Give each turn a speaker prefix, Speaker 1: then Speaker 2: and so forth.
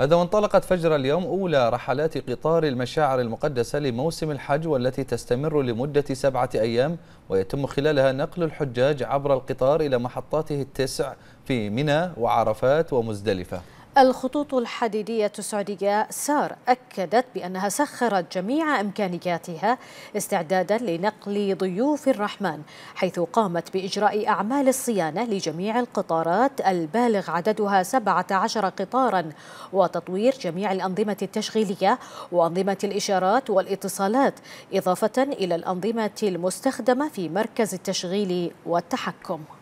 Speaker 1: هذا وانطلقت فجر اليوم أولى رحلات قطار المشاعر المقدسة لموسم الحج والتي تستمر لمدة سبعة أيام ويتم خلالها نقل الحجاج عبر القطار إلى محطاته التسع في منى وعرفات ومزدلفة
Speaker 2: الخطوط الحديدية السعودية سار أكدت بأنها سخرت جميع إمكانياتها استعدادا لنقل ضيوف الرحمن حيث قامت بإجراء أعمال الصيانة لجميع القطارات البالغ عددها 17 قطارا وتطوير جميع الأنظمة التشغيلية وأنظمة الإشارات والاتصالات
Speaker 3: إضافة إلى الأنظمة المستخدمة في مركز التشغيل والتحكم